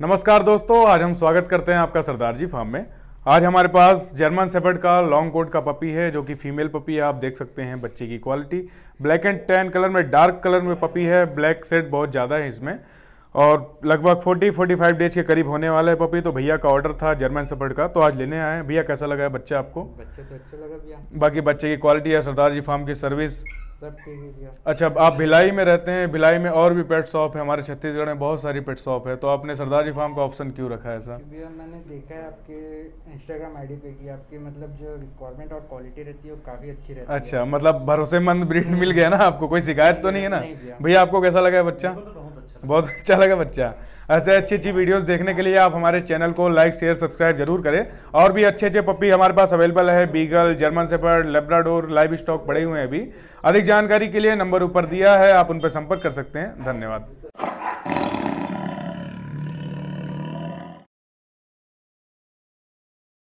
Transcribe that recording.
नमस्कार दोस्तों आज हम स्वागत करते हैं आपका सरदार जी फार्म में आज हमारे पास जर्मन सेफर्ड का लॉन्ग कोट का पपी है जो कि फीमेल पपी है आप देख सकते हैं बच्चे की quality black and tan colour में डार्क कलर में पपी है ब्लैक सेट बहुत ज़्यादा है इसमें और लगभग 40 45 डेज के करीब होने वाला है पपी तो भैया का ऑर्डर था जर्मन सफर्ड का तो आज लेने आए हैं भैया कैसा लगा है बच्चा आपको बच्चे तो अच्छा लगा भैया बाकी बच्चे की क्वालिटी है सरदार जी फार्म की सर्विस अच्छा आप भिलाई में रहते हैं भिलाई में और भी पेट शॉप है हमारे छत्तीसगढ़ में बहुत सारी पेट शॉप है तो आपने सरदार जी फार्म का ऑप्शन क्यों रखा है सर भैया मैंने देखा है आपके इंस्टाग्राम आईडी पे कि आपकी मतलब जो रिक्वायरमेंट और क्वालिटी रहती है वो काफी अच्छी रहती है अच्छा मतलब भरोसेमंद ब्रीड मिल गया ना आपको कोई शिकायत तो नहीं है ना भैया आपको कैसा लगा है बच्चा बहुत अच्छा लगा बच्चा ऐसे अच्छी अच्छी वीडियोस देखने के लिए आप हमारे चैनल को लाइक शेयर सब्सक्राइब जरूर करें और भी अच्छे अच्छे पप्पी हमारे पास अवेलेबल है beagle German shepherd labrador live stock पड़े हुए हैं अभी अधिक जानकारी के लिए नंबर ऊपर दिया है आप उन पर संपर्क कर सकते हैं धन्यवाद